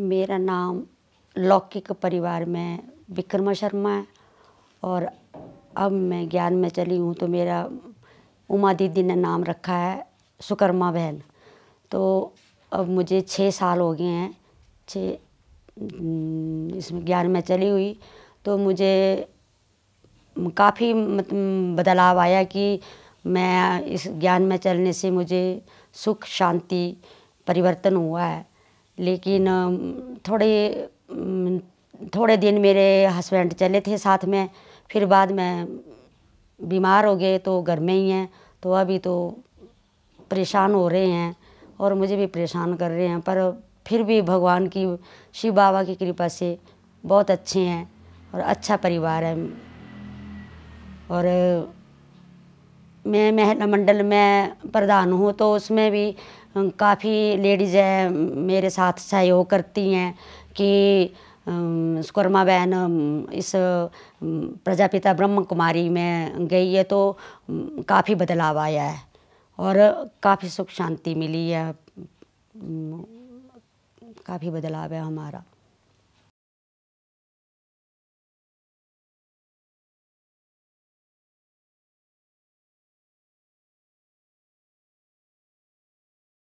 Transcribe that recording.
मेरा नाम लौकिक परिवार में विक्रमा शर्मा है और अब मैं ज्ञान में चली हूँ तो मेरा उमा दीदी ने नाम रखा है सुकर्मा बहन तो अब मुझे छः साल हो गए हैं छः हम्म, इसमें ज्ञान में चली हुई तो मुझे काफ़ी बदलाव आया कि मैं इस ज्ञान में चलने से मुझे सुख शांति परिवर्तन हुआ है लेकिन थोड़े थोड़े दिन मेरे हस्बैंड चले थे साथ में फिर बाद में बीमार हो गए तो घर में ही हैं तो अभी तो परेशान हो रहे हैं और मुझे भी परेशान कर रहे हैं पर फिर भी भगवान की शिव बाबा की कृपा से बहुत अच्छे हैं और अच्छा परिवार है और मैं महिला मंडल में प्रधान हूँ तो उसमें भी काफ़ी लेडीज़ हैं मेरे साथ सहयोग करती हैं कि सुकर्मा बहन इस प्रजापिता ब्रह्म कुमारी में गई है तो काफ़ी बदलाव आया है और काफ़ी सुख शांति मिली है काफ़ी बदलाव है हमारा